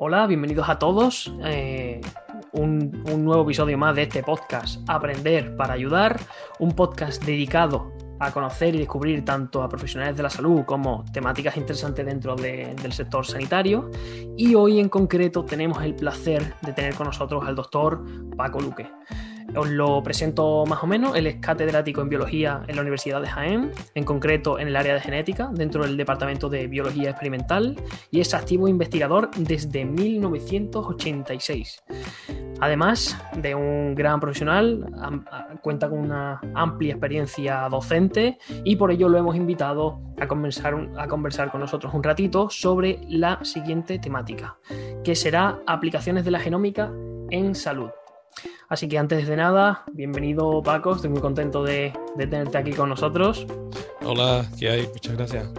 Hola, bienvenidos a todos. Eh, un, nuevo episodio más de este podcast, Aprender para Ayudar, un podcast dedicado a conocer y descubrir tanto a profesionales de la salud como temáticas interesantes dentro del sector sanitario. Y hoy en concreto tenemos el placer de tener con nosotros al doctor Paco Luque. Os lo presento más o menos. Él es catedrático en biología en la Universidad de Jaén, en concreto en el área de genética, dentro del Departamento de Biología Experimental, y es activo investigador desde 1986. Además de un gran profesional, cuenta con una amplia experiencia docente y por ello lo hemos invitado a conversar, a conversar con nosotros un ratito sobre la siguiente temática, que será aplicaciones de la genómica en salud. Así que antes de nada, bienvenido Paco, estoy muy contento de, tenerte aquí con nosotros. Hola, ¿qué hay? Muchas gracias.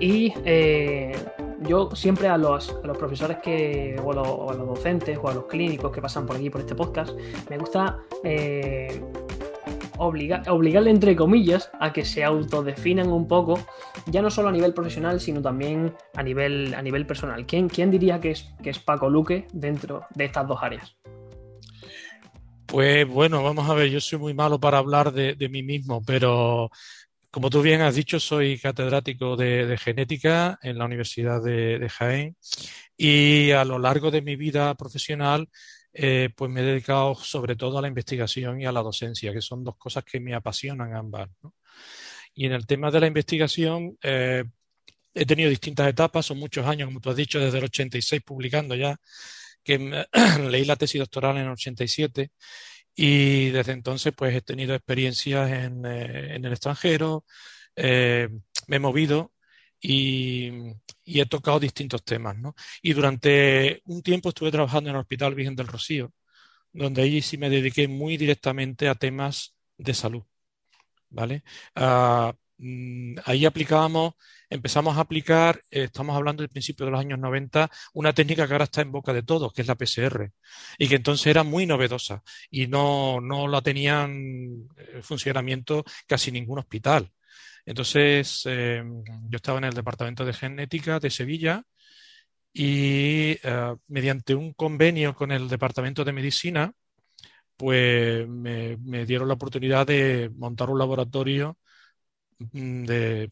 Y eh, yo siempre a los, profesores que, o a los, docentes o a los clínicos que pasan por aquí, por este podcast, me gusta eh, obligarle, entre comillas, a que se autodefinan un poco, ya no solo a nivel profesional, sino también a nivel, a nivel personal. ¿Quién, diría que que es Paco Luque dentro de estas dos áreas? Pues bueno, vamos a ver, yo soy muy malo para hablar de, mí mismo, pero como tú bien has dicho, soy catedrático de, genética en la Universidad de, Jaén y a lo largo de mi vida profesional, eh, pues me he dedicado sobre todo a la investigación y a la docencia, que son dos cosas que me apasionan ambas. Y en el tema de la investigación, eh, he tenido distintas etapas, son muchos años, como tú has dicho, desde el 86 publicando ya que leí la tesis doctoral en el 87 y desde entonces pues he tenido experiencias en, eh, el extranjero, eh, me he movido y, he tocado distintos temas. ¿no? Y durante un tiempo estuve trabajando en el Hospital Virgen del Rocío, donde allí sí me dediqué muy directamente a temas de salud. ¿Vale? Mm, ahí aplicábamos, empezamos a aplicar, eh, estamos hablando del principio de los años 90, una técnica que ahora está en boca de todos, que es la PCR, y que entonces era muy novedosa y no, la tenían eh, funcionamiento casi ningún hospital. Entonces, em, yo estaba en el departamento de genética de Sevilla y eh, mediante un convenio con el departamento de medicina, pues me, me dieron la oportunidad de montar un laboratorio Mm,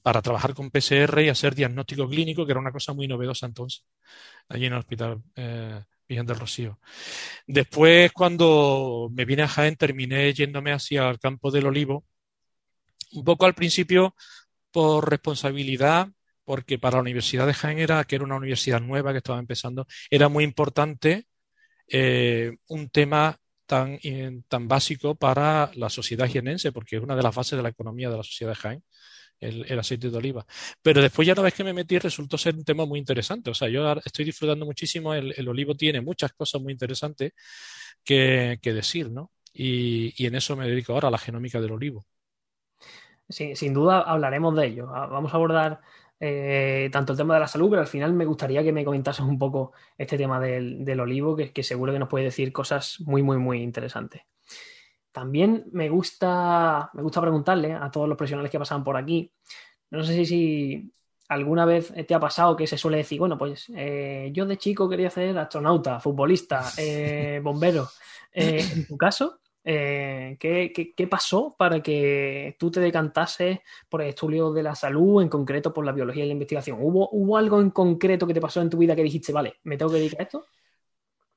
para trabajar con PSR y hacer diagnóstico clínico, que era una cosa muy novedosa entonces, allí en el hospital eh, del Rocío. Después, cuando me vine a Jaén, terminé yéndome hacia el campo del olivo, un poco al principio por responsabilidad, porque para la Universidad de Jaén, era, que era una universidad nueva que estaba empezando, era muy importante eh, un tema tan, eh, tan básico para la sociedad jienense, porque es una de las bases de la economía de la sociedad de Jaén. El, aceite de oliva. Pero después ya una vez que me metí resultó ser un tema muy interesante. O sea, yo estoy disfrutando muchísimo, el, olivo tiene muchas cosas muy interesantes que, decir, ¿no? Y, en eso me dedico ahora, a la genómica del olivo. sin duda hablaremos de ello. Ah, vamos a abordar eh, tanto el tema de la salud, pero al final me gustaría que me comentases un poco este tema del, del olivo, que, seguro que nos puede decir cosas muy, muy, muy interesantes. También me gusta, me gusta preguntarle a todos los profesionales que pasan por aquí, no sé si, alguna vez te ha pasado que se suele decir, bueno, pues eh, yo de chico quería ser astronauta, futbolista, eh, bombero. en tu caso, eh, ¿qué, pasó para que tú te decantases por el estudio de la salud, en concreto por la biología y la investigación? ¿Hubo, ¿Hubo algo en concreto que te pasó en tu vida que dijiste, vale, me tengo que dedicar a esto?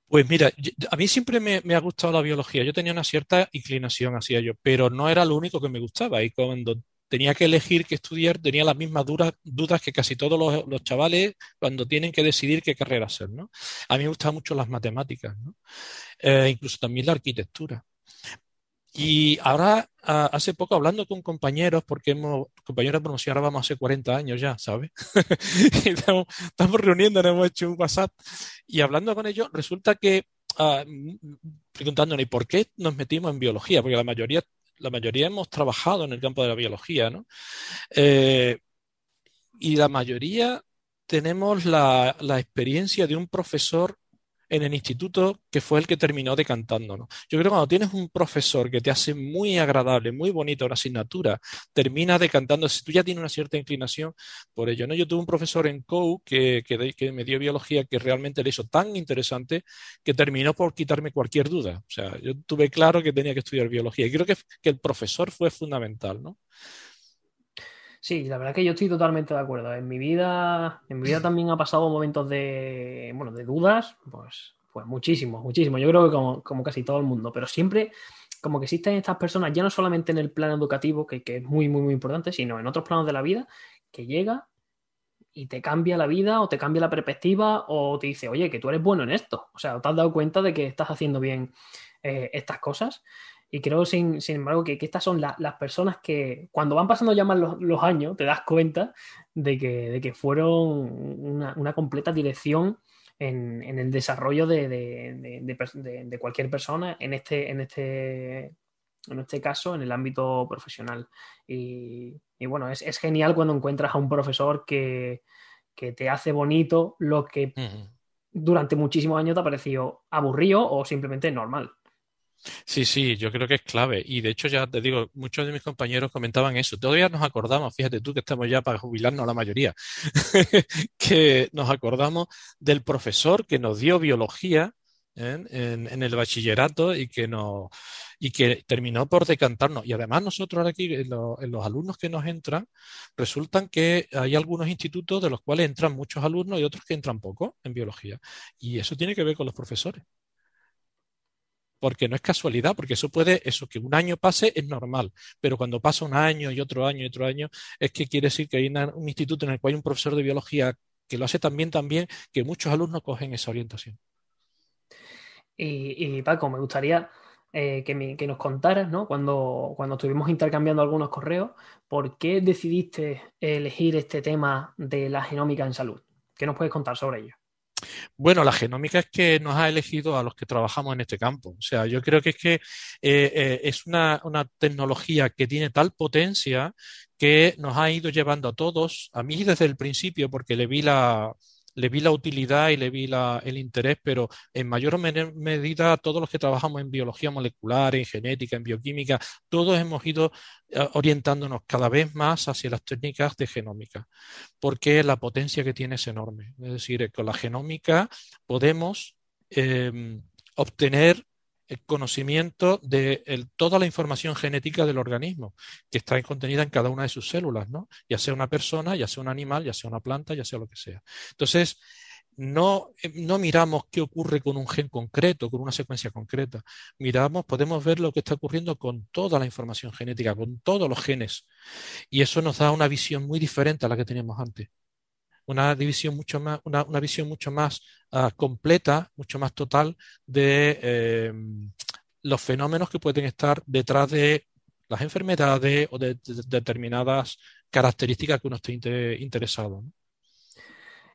Pues mira, a mí siempre me, ha gustado la biología. Yo tenía una cierta inclinación hacia ello, pero no era lo único que me gustaba. Y cuando tenía que elegir qué estudiar, tenía las mismas dudas que casi todos los, chavales cuando tienen que decidir qué carrera hacer. ¿no? A mí me gustaban mucho las matemáticas, ¿no? Eh, incluso también la arquitectura. Y ahora, hace poco, hablando con compañeros, porque hemos, compañeros de promoción, ahora vamos hace 40 años ya, ¿sabes? estamos, reuniendo hemos hecho un WhatsApp, y hablando con ellos, resulta que, ah, preguntándonos, ¿y por qué nos metimos en biología? Porque la mayoría, la mayoría hemos trabajado en el campo de la biología, ¿no? Eh, y la mayoría tenemos la, la experiencia de un profesor en el instituto que fue el que terminó decantándonos. Yo creo que cuando tienes un profesor que te hace muy agradable, muy bonito una asignatura, termina decantando si tú ya tienes una cierta inclinación por ello. ¿no? Yo tuve un profesor en COU que, que, que me dio biología que realmente le hizo tan interesante que terminó por quitarme cualquier duda. O sea, yo tuve claro que tenía que estudiar biología y creo que, que el profesor fue fundamental, ¿no? Sí, la verdad que yo estoy totalmente de acuerdo. En mi vida, en mi vida también ha pasado momentos de, bueno, de dudas, pues, pues muchísimo, muchísimos. Yo creo que como, casi todo el mundo, pero siempre como que existen estas personas, ya no solamente en el plano educativo, que, es muy, muy, muy importante, sino en otros planos de la vida, que llega y te cambia la vida o te cambia la perspectiva o te dice, oye, que tú eres bueno en esto. O sea, te has dado cuenta de que estás haciendo bien eh, estas cosas. Y creo, sin, embargo, que, estas son las personas que cuando van pasando ya más los, años, te das cuenta de que, fueron una, completa dirección en, el desarrollo de, cualquier persona en este, en, este, en este caso, en el ámbito profesional. Y, bueno, es, genial cuando encuentras a un profesor que, te hace bonito lo que durante muchísimos años te ha parecido aburrido o simplemente normal. Sí, sí, yo creo que es clave. Y de hecho, ya te digo, muchos de mis compañeros comentaban eso. Todavía nos acordamos, fíjate tú que estamos ya para jubilarnos la mayoría, que nos acordamos del profesor que nos dio biología en, el bachillerato y que, y que terminó por decantarnos. Y además nosotros ahora aquí, en, los alumnos que nos entran, resultan que hay algunos institutos de los cuales entran muchos alumnos y otros que entran poco en biología. Y eso tiene que ver con los profesores porque no es casualidad, porque eso puede, eso que un año pase es normal, pero cuando pasa un año y otro año y otro año, es que quiere decir que hay un instituto en el cual hay un profesor de biología que lo hace también también que muchos alumnos cogen esa orientación. Y, Paco, me gustaría eh, que, nos contaras, ¿no? Cuando, cuando estuvimos intercambiando algunos correos, ¿por qué decidiste elegir este tema de la genómica en salud? ¿Qué nos puedes contar sobre ello? Bueno, la genómica es que nos ha elegido a los que trabajamos en este campo. O sea, yo creo que es que eh, eh, es una, una tecnología que tiene tal potencia que nos ha ido llevando a todos, a mí desde el principio, porque le vi la, le vi la utilidad y le vi el interés, pero en mayor medida todos los que trabajamos en biología molecular, en genética, en bioquímica, todos hemos ido ah, orientándonos cada vez más hacia las técnicas de genómica, porque la potencia que tiene es enorme. Es decir, eh, con la genómica podemos em, obtener conocimiento de toda la información genética del organismo que está contenida en cada una de sus células, ¿no? ya sea una persona, ya sea un animal, ya sea una planta, ya sea lo que sea. Entonces, no, eh, no, miramos qué ocurre con un gen concreto, con una secuencia concreta. Miramos, podemos ver lo que está ocurriendo con toda la información genética, con todos los genes. Y eso nos da una visión muy diferente a la que teníamos antes una división mucho más, una, visión mucho más ah, completa, mucho más total de em, los fenómenos que pueden estar detrás de las enfermedades o de, determinadas características que uno esté interesado.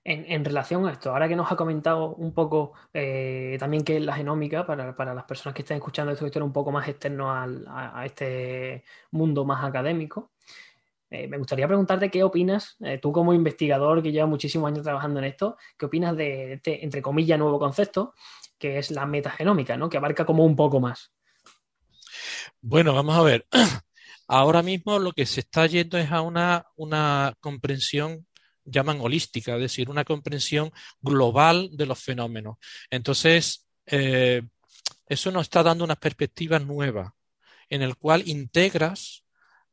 En, relación a esto, ahora que nos ha comentado un poco eh, también que la genómica, para, las personas que estén escuchando esto, que esto era un poco más externo a, este mundo más académico, eh, me gustaría preguntarte qué opinas, eh, tú como investigador que lleva muchísimos años trabajando en esto, qué opinas de este, entre comillas, nuevo concepto, que es la metagenómica, ¿no? que abarca como un poco más. Bueno, vamos a ver. Ahora mismo lo que se está yendo es a una, una comprensión llaman holística, es decir, una comprensión global de los fenómenos. Entonces, eh, eso nos está dando una perspectiva nueva, en el cual integras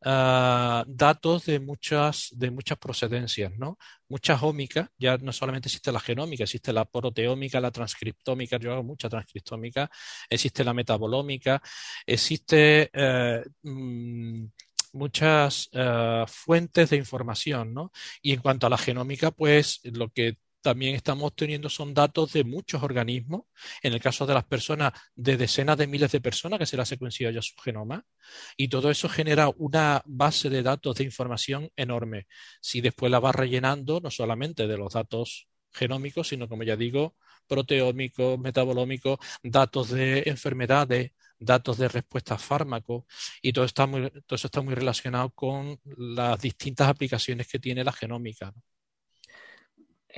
Ah, datos de muchas, de muchas procedencias, ¿no? Muchas ómicas, ya no solamente existe la genómica, existe la proteómica, la transcriptómica, yo hago mucha transcriptómica, existe la metabolómica, existe eh, mm, muchas eh, fuentes de información, ¿no? Y en cuanto a la genómica, pues lo que también estamos teniendo son datos de muchos organismos, en el caso de las personas, de decenas de miles de personas que se las ha secuenciado ya su genoma, y todo eso genera una base de datos de información enorme. Si después la vas rellenando, no solamente de los datos genómicos, sino como ya digo, proteómicos, metabolómicos, datos de enfermedades, datos de respuesta a fármacos, y todo, está muy, eso está muy relacionado con las distintas aplicaciones que tiene la genómica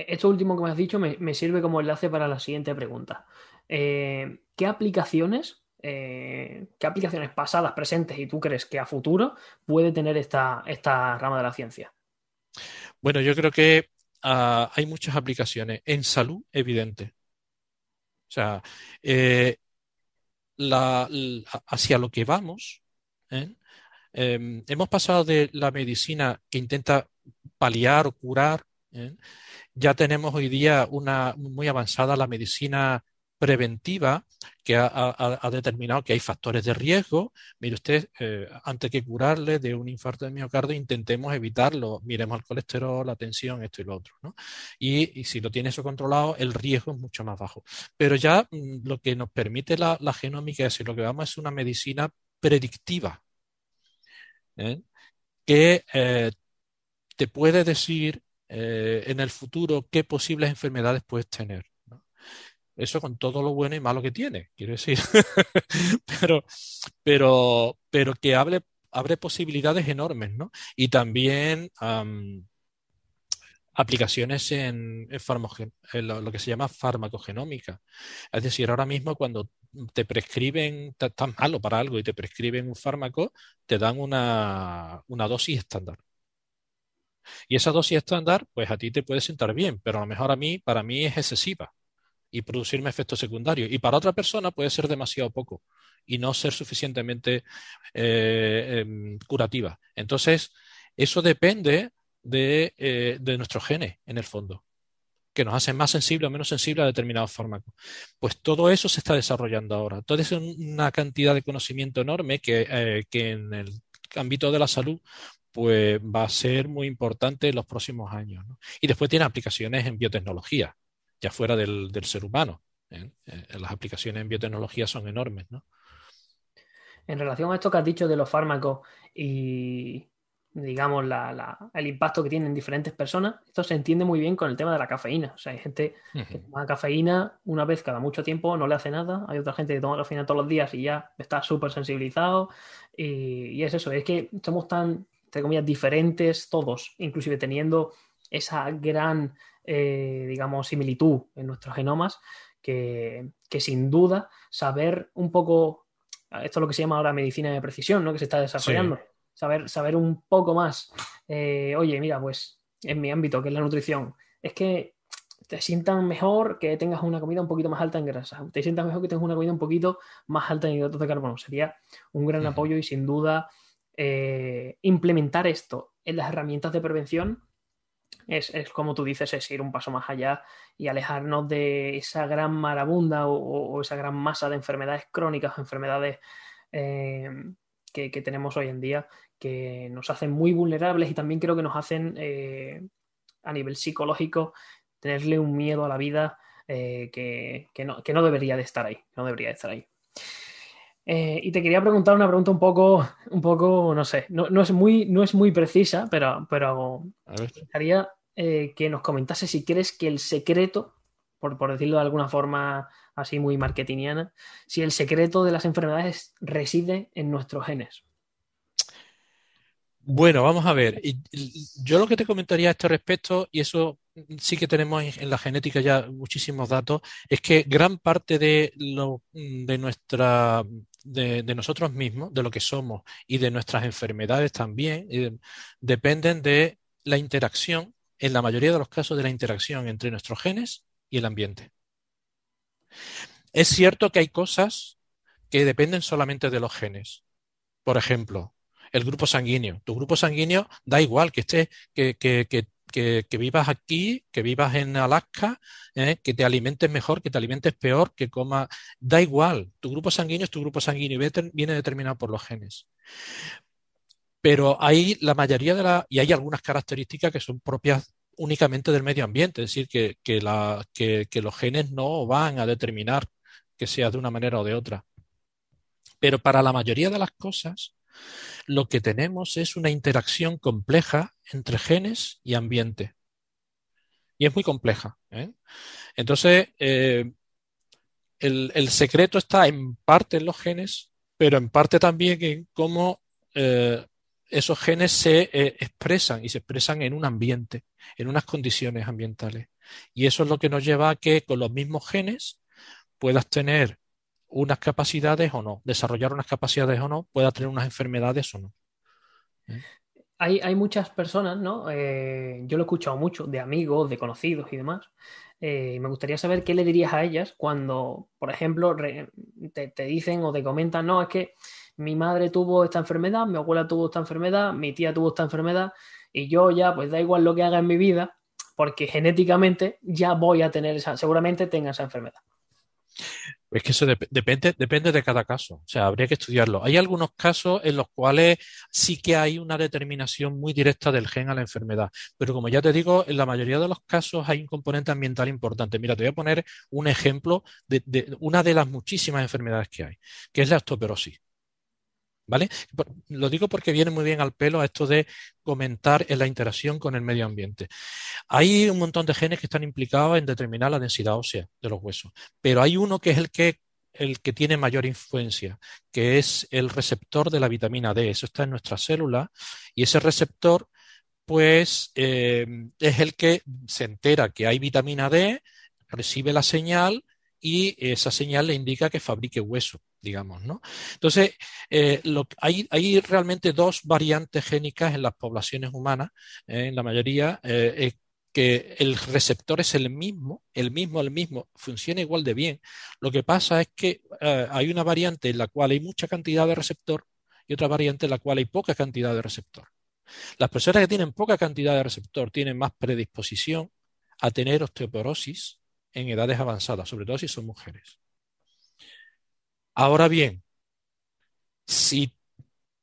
esto último que me has dicho me, sirve como enlace para la siguiente pregunta. Eh, ¿Qué aplicaciones, eh, qué aplicaciones pasadas, presentes y tú crees que a futuro puede tener esta, esta rama de la ciencia? Bueno, yo creo que ah, hay muchas aplicaciones. En salud, evidente. O sea, eh, hacia lo que vamos, em, hemos pasado de la medicina que intenta paliar o curar ya tenemos hoy día una muy avanzada la medicina preventiva que ha, determinado que hay factores de riesgo. Mire usted, eh, antes que curarle de un infarto de miocardio, intentemos evitarlo. Miremos el colesterol, la tensión, esto y lo otro. Y, si lo tiene eso controlado, el riesgo es mucho más bajo. Pero ya mm, lo que nos permite la, genómica es decir, lo que vamos es una medicina predictiva ¿eh? que eh, te puede decir eh, en el futuro qué posibles enfermedades puedes tener. Eso con todo lo bueno y malo que tiene, quiero decir. pero, pero, pero que hable, abre posibilidades enormes, ¿no? Y también aplicaciones en, lo, que se llama farmacogenómica. Es decir, ahora mismo cuando te prescriben, estás malo para algo y te prescriben un fármaco, te dan una dosis estándar. Y esa dosis estándar, pues a ti te puede sentar bien, pero a lo mejor a mí, para mí es excesiva y producirme efectos secundarios. Y para otra persona puede ser demasiado poco y no ser suficientemente eh, em, curativa. Entonces, eso depende de, nuestro eh, de nuestros genes, en el fondo, que nos hace más sensible o menos sensible a determinados fármacos. Pues todo eso se está desarrollando ahora. entonces es una cantidad de conocimiento enorme que, eh, que en el ámbito de la salud pues va a ser muy importante en los próximos años. Y después tiene aplicaciones en biotecnología, ya fuera del, ser humano. ¿eh? Eh, las aplicaciones en biotecnología son enormes. ¿no? En relación a esto que has dicho de los fármacos y, digamos, el impacto que tienen diferentes personas, esto se entiende muy bien con el tema de la cafeína. O sea, hay gente que toma cafeína una vez cada mucho tiempo, no le hace nada. Hay otra gente que toma cafeína todos los días y ya está súper sensibilizado. Y, y, es eso, es que somos tan entre comillas, diferentes todos, inclusive teniendo esa gran, eh, digamos, similitud en nuestros genomas, que, sin duda saber un poco, esto es lo que se llama ahora medicina de precisión, ¿no? Que se está desarrollando. Saber, saber un poco más. Eh, oye, mira, pues en mi ámbito, que es la nutrición, es que te sientas mejor que tengas una comida un poquito más alta en grasa, te sientas mejor que tengas una comida un poquito más alta en hidratos de carbono. Sería un gran apoyo y sin duda eh, implementar esto en las herramientas de prevención es, como tú dices, es ir un paso más allá y alejarnos de esa gran marabunda o, esa gran masa de enfermedades crónicas, enfermedades eh, que, tenemos hoy en día, que nos hacen muy vulnerables y también creo que nos hacen eh, a nivel psicológico tenerle un miedo a la vida que, que, no, que, no, debería de estar ahí, no debería de estar ahí. Eh, y te quería preguntar una pregunta un poco, un poco no sé, no, es, muy, no es muy precisa, pero, pero me gustaría eh, que nos comentase si crees que el secreto, por, por decirlo de alguna forma así muy marketingiana, si el secreto de las enfermedades reside en nuestros genes. Bueno, vamos a ver. Yo lo que te comentaría a este respecto, y eso sí que tenemos en la genética ya muchísimos datos, es que gran parte de, lo, de nuestra de, nosotros mismos, de lo que somos y de nuestras enfermedades también, dependen de la interacción, en la mayoría de los casos, de la interacción entre nuestros genes y el ambiente. Es cierto que hay cosas que dependen solamente de los genes. Por ejemplo, el grupo sanguíneo. Tu grupo sanguíneo da igual que esté, que, vivas aquí, que vivas en Alaska, ¿eh? que te alimentes mejor, que te alimentes peor, que comas, da igual, tu grupo sanguíneo es tu grupo sanguíneo y viene determinado por los genes. Pero hay la mayoría de las, y hay algunas características que son propias únicamente del medio ambiente, es decir, que, que, la, que, que los genes no van a determinar que seas de una manera o de otra. Pero para la mayoría de las cosas, lo que tenemos es una interacción compleja entre genes y ambiente. Y es muy compleja. ¿eh? Entonces, eh, el, secreto está en parte en los genes, pero en parte también en cómo eh, esos genes se expresan y se expresan en un ambiente, en unas condiciones ambientales. Y eso es lo que nos lleva a que con los mismos genes puedas tener unas capacidades o no, desarrollar unas capacidades o no, pueda tener unas enfermedades o no. ¿Eh? Hay, muchas personas, ¿no? Eh, yo lo he escuchado mucho de amigos, de conocidos y demás. Eh, me gustaría saber qué le dirías a ellas cuando, por ejemplo, te, te, dicen o te comentan, no, es que mi madre tuvo esta enfermedad, mi abuela tuvo esta enfermedad, mi tía tuvo esta enfermedad, y yo ya, pues da igual lo que haga en mi vida, porque genéticamente ya voy a tener esa, seguramente tenga esa enfermedad. Es que eso depende, depende de cada caso, o sea, habría que estudiarlo. Hay algunos casos en los cuales sí que hay una determinación muy directa del gen a la enfermedad, pero como ya te digo, en la mayoría de los casos hay un componente ambiental importante. Mira, te voy a poner un ejemplo de, una de las muchísimas enfermedades que hay, que es la osteoporosis. Lo digo porque viene muy bien al pelo a esto de comentar en la interacción con el medio ambiente. Hay un montón de genes que están implicados en determinar la densidad ósea de los huesos, pero hay uno que es el que el que tiene mayor influencia, que es el receptor de la vitamina D. Eso está en nuestra célula y ese receptor, pues, eh, es el que se entera que hay vitamina D, recibe la señal y esa señal le indica que fabrique hueso, digamos, ¿no? Entonces, eh, hay, realmente dos variantes génicas en las poblaciones humanas, eh, en la mayoría, eh, es que el receptor es el mismo, el mismo, el mismo, funciona igual de bien. Lo que pasa es que hay una variante en la cual hay mucha cantidad de receptor y otra variante en la cual hay poca cantidad de receptor. Las personas que tienen poca cantidad de receptor tienen más predisposición a tener osteoporosis, en edades avanzadas, sobre todo si son mujeres. Ahora bien, si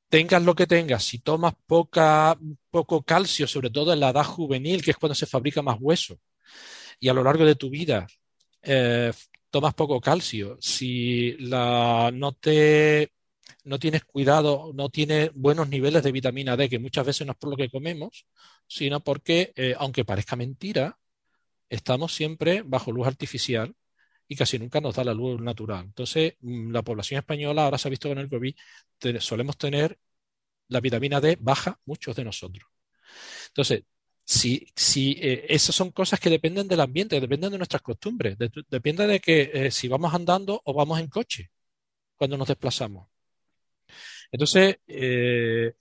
tengas lo que tengas, si tomas poca, poco calcio, sobre todo en la edad juvenil, que es cuando se fabrica más hueso, y a lo largo de tu vida eh, tomas poco calcio, si la, no te no tienes cuidado, no tienes buenos niveles de vitamina D, que muchas veces no es por lo que comemos, sino porque, eh, aunque parezca mentira, estamos siempre bajo luz artificial y casi nunca nos da la luz natural. Entonces, mm, la población española ahora se ha visto con el COVID, solemos tener la vitamina D baja, muchos de nosotros. Entonces, si, si eh, esas son cosas que dependen del ambiente, dependen de nuestras costumbres, dependen depende de que eh, si vamos andando o vamos en coche cuando nos desplazamos. Entonces, eh,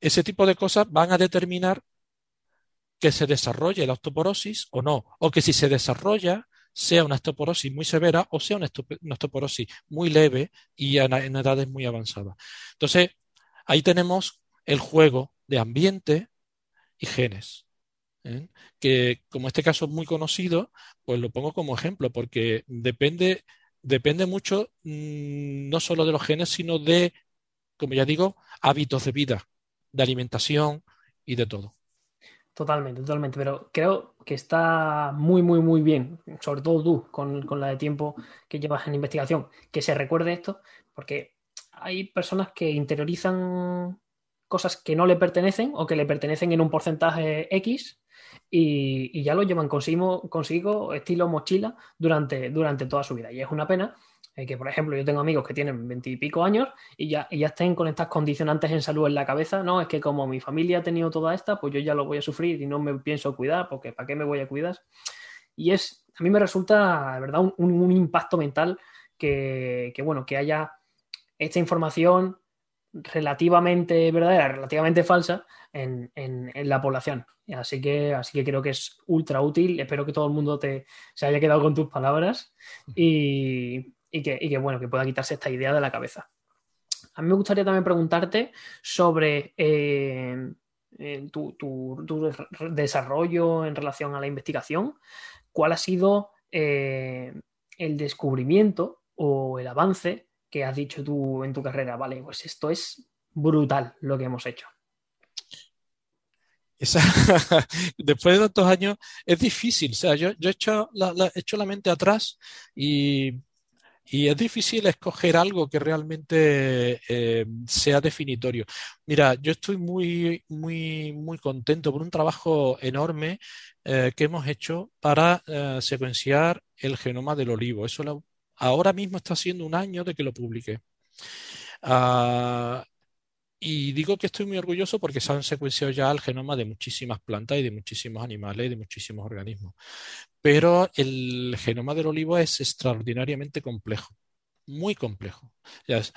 ese tipo de cosas van a determinar que se desarrolle la osteoporosis o no, o que si se desarrolla sea una osteoporosis muy severa o sea una osteoporosis muy leve y en edades muy avanzadas. Entonces, ahí tenemos el juego de ambiente y genes. ¿eh? que como este caso es muy conocido, pues lo pongo como ejemplo, porque depende, depende mucho mm, no solo de los genes, sino de, como ya digo, hábitos de vida, de alimentación y de todo. Totalmente, totalmente, pero creo que está muy, muy, muy bien, sobre todo tú, con, la de tiempo que llevas en investigación, que se recuerde esto, porque hay personas que interiorizan cosas que no le pertenecen o que le pertenecen en un porcentaje X y, y ya lo llevan consigo, consigo estilo mochila durante, durante toda su vida. Y es una pena eh, que, por ejemplo, yo tengo amigos que tienen veintipico años y ya, estén con estas condicionantes en salud en la cabeza, ¿no? Es que como mi familia ha tenido toda esta, pues yo ya lo voy a sufrir y no me pienso cuidar, porque ¿para qué me voy a cuidar? Y es, a mí me resulta, de verdad, un, impacto mental que, bueno, que haya esta información relativamente verdadera, relativamente falsa en, en, la población. Así que, así que creo que es ultra útil. Espero que todo el mundo se haya quedado con tus palabras. Y, y que, bueno, que pueda quitarse esta idea de la cabeza. A mí me gustaría también preguntarte sobre eh, eh, tu, desarrollo en relación a la investigación. ¿Cuál ha sido eh, el descubrimiento o el avance que has dicho tú en tu carrera? Vale, pues esto es brutal lo que hemos hecho. después de tantos años es difícil. sea, yo, yo he, he hecho la mente atrás y y es difícil escoger algo que realmente eh, sea definitorio. Mira, yo estoy muy, muy, muy contento por un trabajo enorme eh, que hemos hecho para eh, secuenciar el genoma del olivo. Eso ahora mismo está siendo un año de que lo publique. Ah, y digo que estoy muy orgulloso porque se han secuenciado ya el genoma de muchísimas plantas y de muchísimos animales y de muchísimos organismos. Pero el genoma del olivo es extraordinariamente complejo, muy complejo.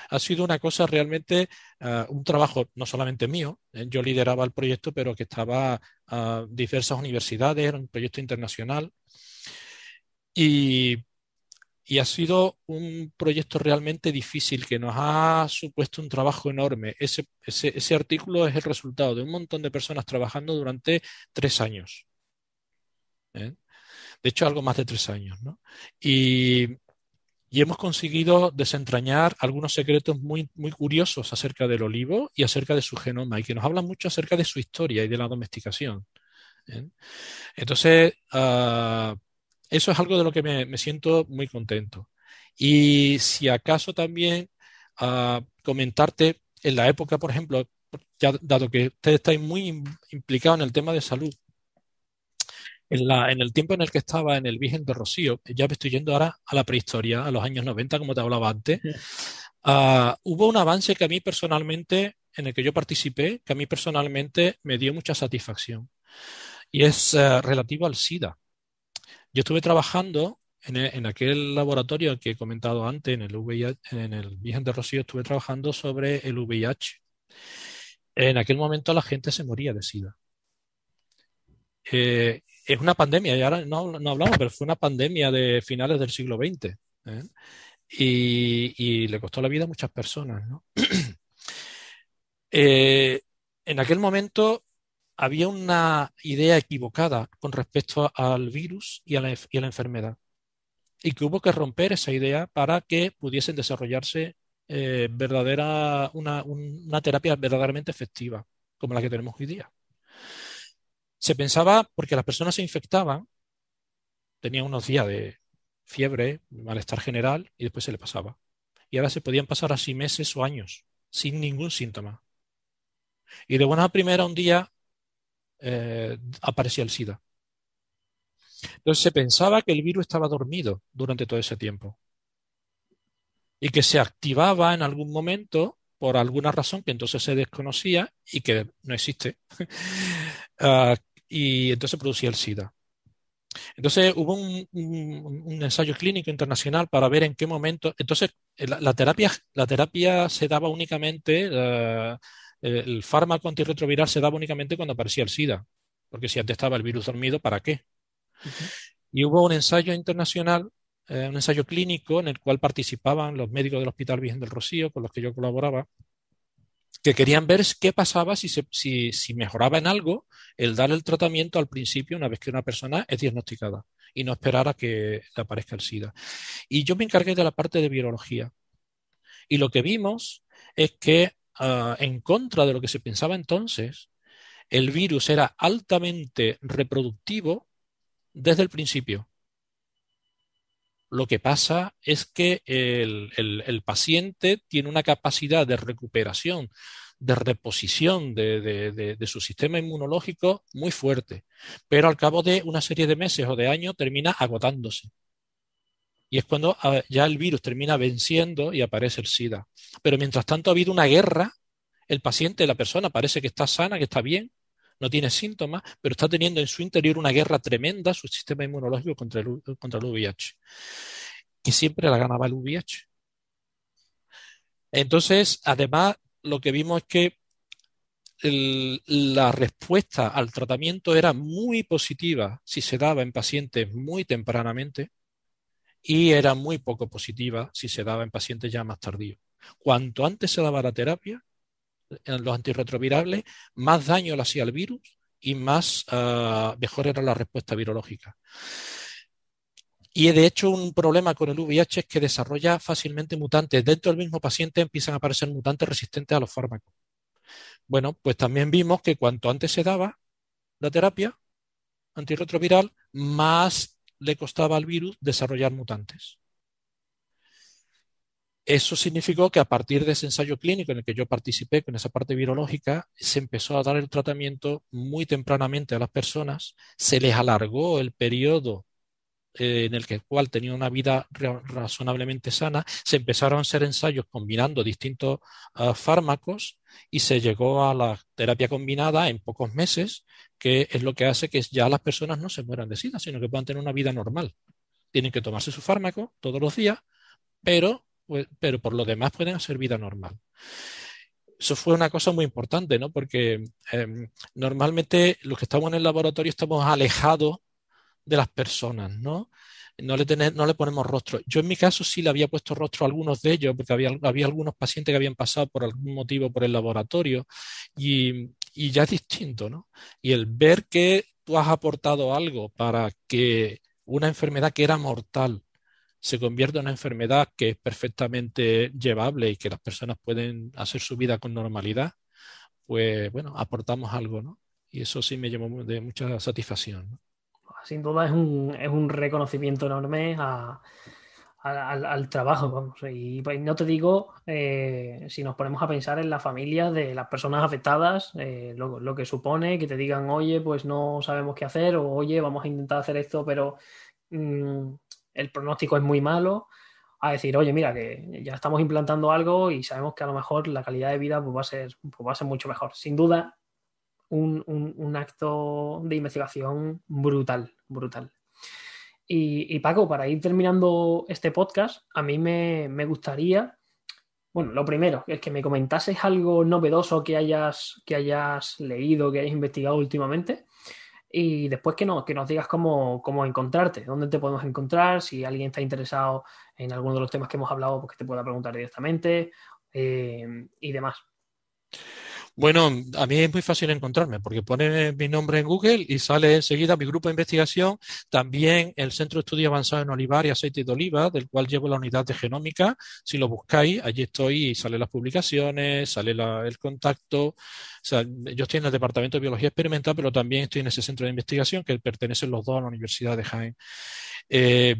Ha sido una cosa realmente, ah, un trabajo no solamente mío, ¿eh? yo lideraba el proyecto, pero que estaba a diversas universidades, era un proyecto internacional. Y, ha sido un proyecto realmente difícil que nos ha supuesto un trabajo enorme. Ese, artículo es el resultado de un montón de personas trabajando durante tres años. ¿Eh? de hecho algo más de tres años. ¿no? Y, hemos conseguido desentrañar algunos secretos muy, curiosos acerca del olivo y acerca de su genoma, y que nos hablan mucho acerca de su historia y de la domesticación. ¿eh? Entonces, ah, eso es algo de lo que me, siento muy contento. Y si acaso también ah, comentarte en la época, por ejemplo, dado que ustedes estáis muy implicados en el tema de salud, en, el tiempo en el que estaba en el Virgen de Rocío, ya me estoy yendo ahora a la prehistoria, a los años 90, como te hablaba antes, ah, hubo un avance que a mí personalmente, en el que yo participé, que a mí personalmente me dio mucha satisfacción. Y es eh, relativo al SIDA. Yo estuve trabajando eh, en, aquel laboratorio que he comentado antes, en el, en el Virgen de Rocío, estuve trabajando sobre el VIH. En aquel momento la gente se moría de SIDA. Eh, es una pandemia, y ahora no, hablamos, pero fue una pandemia de finales del siglo XX. ¿eh? Y, le costó la vida a muchas personas. Eh, en aquel momento había una idea equivocada con respecto al virus y a, la, enfermedad. Y que hubo que romper esa idea para que pudiesen desarrollarse eh, verdadera, una, una terapia verdaderamente efectiva, como la que tenemos hoy día. Se pensaba, porque las personas se infectaban, tenían unos días de fiebre, malestar general, y después se le pasaba. Y ahora se podían pasar así meses o años sin ningún síntoma. Y de buena primera un día eh, aparecía el SIDA. Entonces se pensaba que el virus estaba dormido durante todo ese tiempo y que se activaba en algún momento por alguna razón que entonces se desconocía y que no existe, ah, y entonces producía el SIDA. Entonces hubo un, ensayo clínico internacional para ver en qué momento. Entonces, eh, la, terapia, la terapia se daba únicamente, eh, eh, el fármaco antirretroviral se daba únicamente cuando aparecía el SIDA, porque si antes estaba el virus dormido, ¿para qué? Y hubo un ensayo internacional, un ensayo clínico en el cual participaban los médicos del Hospital Virgen del Rocío, con los que yo colaboraba, que querían ver qué pasaba si, mejoraba en algo el dar el tratamiento al principio una vez que una persona es diagnosticada y no esperara que le aparezca el SIDA. Y yo me encargué de la parte de virología. Y lo que vimos es que, ah, en contra de lo que se pensaba entonces, el virus era altamente reproductivo desde el principio lo que pasa es que el, paciente tiene una capacidad de recuperación de reposición de, su sistema inmunológico muy fuerte, pero al cabo de una serie de meses o de años termina agotándose. Y es cuando ah, ya el virus termina venciendo y aparece el SIDA. Pero mientras tanto ha habido una guerra, el paciente, la persona parece que está sana, que está bien, no tiene síntomas, pero está teniendo en su interior una guerra tremenda, su sistema inmunológico contra el, contra el VIH. Y siempre la ganaba el VIH. Entonces, además, lo que vimos es que la respuesta al tratamiento era muy positiva si se daba en pacientes muy tempranamente y era muy poco positiva si se daba en pacientes ya más tardíos. Cuanto antes se daba la terapia, los antirretrovirales más daño le hacía al virus y más eh, mejor era la respuesta virológica. Y de hecho un problema con el VIH es que desarrolla fácilmente mutantes. Dentro del mismo paciente empiezan a aparecer mutantes resistentes a los fármacos. Bueno, pues también vimos que cuanto antes se daba la terapia antirretroviral, más le costaba al virus desarrollar mutantes. Eso significó que a partir de ese ensayo clínico en el que yo participé con esa parte virológica, se empezó a dar el tratamiento muy tempranamente a las personas, se les alargó el periodo eh, en el que, cual tenía una vida razonablemente sana, se empezaron a hacer ensayos combinando distintos ah, fármacos y se llegó a la terapia combinada en pocos meses, que es lo que hace que ya las personas no se mueran de sida, sino que puedan tener una vida normal. Tienen que tomarse su fármaco todos los días, pero pues, pero por lo demás pueden hacer vida normal. Eso fue una cosa muy importante, ¿no? Porque em, normalmente los que estamos en el laboratorio estamos alejados de las personas, ¿no? No le, ponemos rostro. Yo en mi caso sí le había puesto rostro a algunos de ellos, porque había, algunos pacientes que habían pasado por algún motivo por el laboratorio y, ya es distinto, ¿no? Y el ver que tú has aportado algo para que una enfermedad que era mortal se convierte en una enfermedad que es perfectamente llevable y que las personas pueden hacer su vida con normalidad, pues bueno, aportamos algo, ¿no? Y eso sí me llevó de mucha satisfacción. Sin duda es un, es un reconocimiento enorme a, al, trabajo, vamos. Y pues, no te digo, eh, si nos ponemos a pensar en la familia de las personas afectadas, eh, lo, lo que supone que te digan, oye, pues no sabemos qué hacer, o oye, vamos a intentar hacer esto, pero mm, el pronóstico es muy malo, a decir, oye, mira, que ya estamos implantando algo y sabemos que a lo mejor la calidad de vida pues, va, a ser, pues, va a ser mucho mejor. Sin duda, un, acto de investigación brutal, brutal. Y, Paco, para ir terminando este podcast, a mí me, gustaría, bueno, lo primero, es que me comentases algo novedoso que hayas, que hayas leído, que hayas investigado últimamente y después que, no, que nos digas cómo, cómo encontrarte, dónde te podemos encontrar, si alguien está interesado en alguno de los temas que hemos hablado, pues que te pueda preguntar directamente eh, y demás. Bueno, a mí es muy fácil encontrarme porque pone mi nombre en Google y sale enseguida mi grupo de investigación, también el Centro de Estudio Avanzado en Olivar y Aceite de Oliva, del cual llevo la unidad de genómica. Si lo buscáis, allí estoy y salen las publicaciones, sale el contacto. O sea, yo estoy en el Departamento de Biología Experimental, pero también estoy en ese centro de investigación que pertenecen los dos a la Universidad de Jaén. Eh,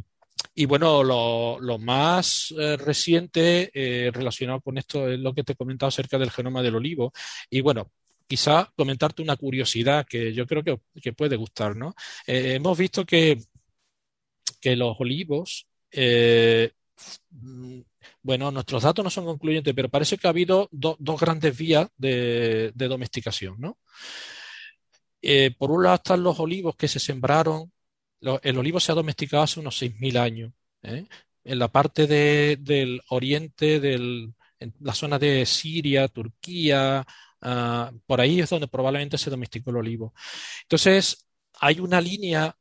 y bueno, lo, más eh, reciente eh, relacionado con esto es lo que te he comentado acerca del genoma del olivo. Y bueno, quizá comentarte una curiosidad que yo creo que, puede gustar, ¿no? Eh, hemos visto que, que los olivos, bueno, nuestros datos no son concluyentes, pero parece que ha habido dos grandes vías de, domesticación, ¿no? por un lado están los olivos que se sembraron el olivo se ha domesticado hace unos 6.000 años. ¿eh? En la parte del oriente, en la zona de Siria, Turquía, ah, por ahí es donde probablemente se domesticó el olivo. Entonces, hay una línea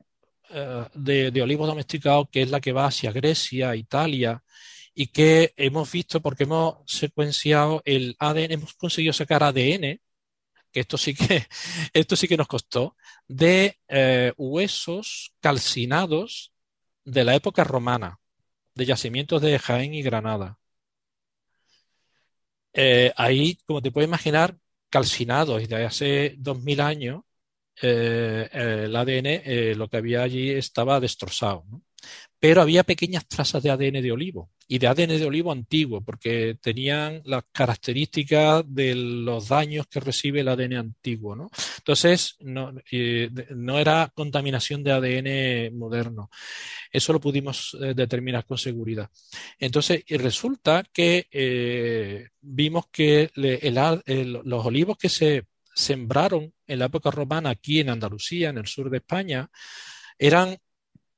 eh, de, de olivos domesticados que es la que va hacia Grecia, Italia, y que hemos visto porque hemos secuenciado el ADN, hemos conseguido sacar ADN que esto sí que, esto sí que nos costó, de eh, huesos calcinados de la época romana, de yacimientos de Jaén y Granada. Eh, ahí, como te puedes imaginar, calcinados de hace 2000 años, eh, el ADN, lo que había allí estaba destrozado pero había pequeñas trazas de ADN de olivo y de ADN de olivo antiguo, porque tenían las características de los daños que recibe el ADN antiguo. Entonces, eh, no, era contaminación de ADN moderno. Eso lo pudimos eh, determinar con seguridad. Entonces, y resulta que eh, vimos que los olivos que se sembraron en la época romana aquí en Andalucía, en el sur de España, eran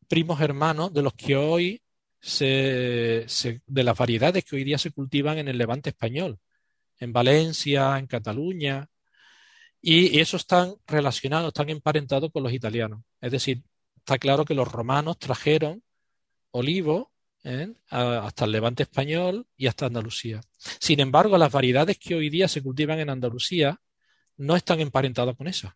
primos hermanos de los que hoy se, de las variedades que hoy día se cultivan en el levante español, en Valencia, en Cataluña, y, eso están relacionados, están emparentados con los italianos. Es decir, está claro que los romanos trajeron olivo ¿eh? hasta el levante español y hasta Andalucía. Sin embargo, las variedades que hoy día se cultivan en Andalucía no están emparentadas con esas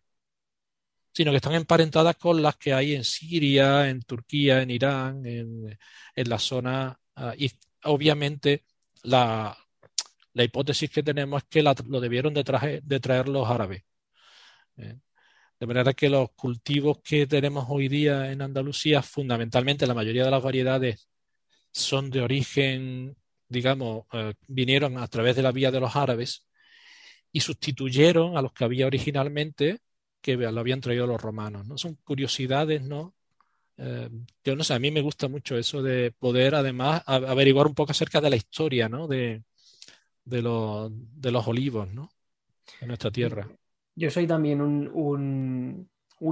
sino que están emparentadas con las que hay en Siria, en Turquía, en Irán, en, la zona. Ah, y obviamente la, hipótesis que tenemos es que lo debieron de, de traer los árabes. ¿eh? De manera que los cultivos que tenemos hoy día en Andalucía, fundamentalmente la mayoría de las variedades son de origen, digamos, eh, vinieron a través de la vía de los árabes y sustituyeron a los que había originalmente que lo habían traído los romanos. ¿no? Son curiosidades, ¿no? Eh, yo no sé, a mí me gusta mucho eso de poder además averiguar un poco acerca de la historia, De, de, los olivos, ¿no? en nuestra tierra. Yo soy también un,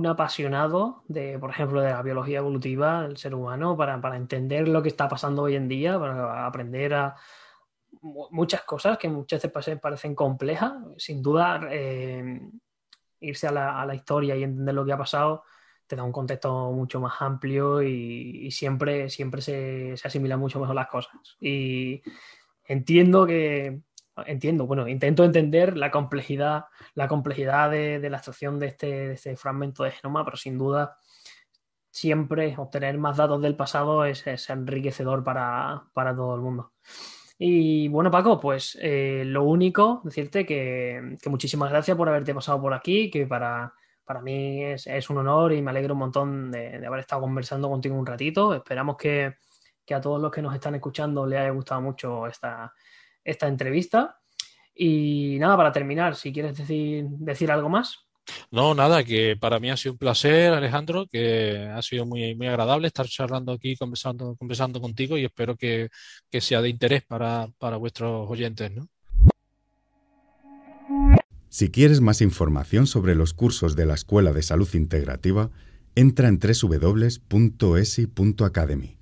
apasionado de, por ejemplo, de la biología evolutiva del ser humano para, entender lo que está pasando hoy en día, para aprender a, muchas cosas que muchas veces parecen complejas. Sin duda, eh, irse a la, a la, historia y entender lo que ha pasado, te da un contexto mucho más amplio y, siempre, siempre se, se, asimilan mucho mejor las cosas. Y entiendo que, entiendo, bueno, intento entender la complejidad, la complejidad de, de la extracción de este, este, fragmento de genoma, pero sin duda siempre obtener más datos del pasado es, es enriquecedor para, para todo el mundo. Y bueno, Paco, pues eh, lo único, decirte que, muchísimas gracias por haberte pasado por aquí, que para, mí es, un honor y me alegro un montón de, haber estado conversando contigo un ratito. Esperamos que, a todos los que nos están escuchando les haya gustado mucho esta, entrevista. Y nada, para terminar, si quieres decir, decir algo más. No, nada, que para mí ha sido un placer, Alejandro, que ha sido muy, muy agradable estar charlando aquí, conversando, conversando contigo y espero que, sea de interés para, vuestros oyentes. ¿no? Si quieres más información sobre los cursos de la Escuela de Salud Integrativa, entra en www.esi.academy.